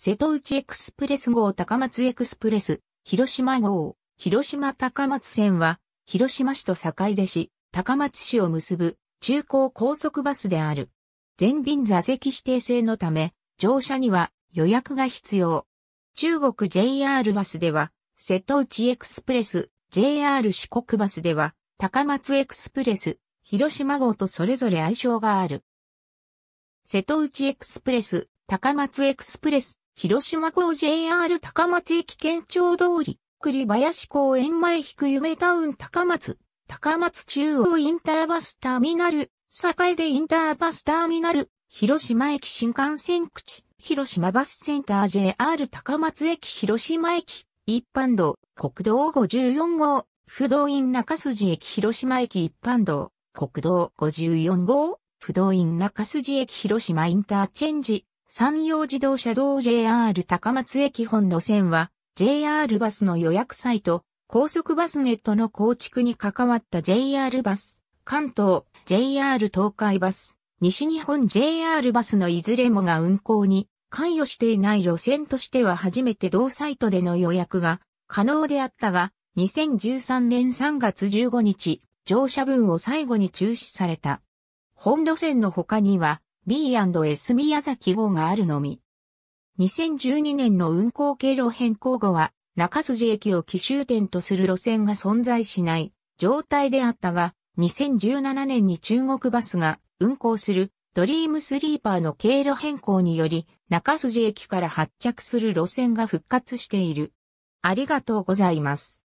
瀬戸内エクスプレス号高松エクスプレス、広島号、広島高松線は、広島市と境出市、高松市を結ぶ中高高速バスである。全便座席指定制のため、乗車には予約が必要。中国 JR バスでは、瀬戸内エクスプレス、JR 四国バスでは、高松エクスプレス、広島号とそれぞれ愛称がある。瀬戸内エクスプレス、高松エクスプレス広島港 JR 高松駅県庁通り、栗林公園前引く夢タウン高松、高松中央インターバスターミナル、栄でインターバスターミナル、広島駅新幹線口、広島バスセンター JR 高松駅広島駅、一般道、国道54号、不動院中筋駅広島駅一般道、国道54号、不動院中筋駅広島インターチェンジ、山陽自動車道 JR 高松駅本路線は JR バスの予約サイト、高速バスネットの構築に関わった JR バス、関東、JR 東海バス、西日本 JR バスのいずれもが運行に関与していない路線としては初めて同サイトでの予約が可能であったが、2013年3月15日、乗車分を最後に中止された。本路線の他には、B&S 宮崎号があるのみ。2012年の運行経路変更後は、中筋駅を奇襲点とする路線が存在しない状態であったが、2017年に中国バスが運行するドリームスリーパーの経路変更により、中筋駅から発着する路線が復活している。ありがとうございます。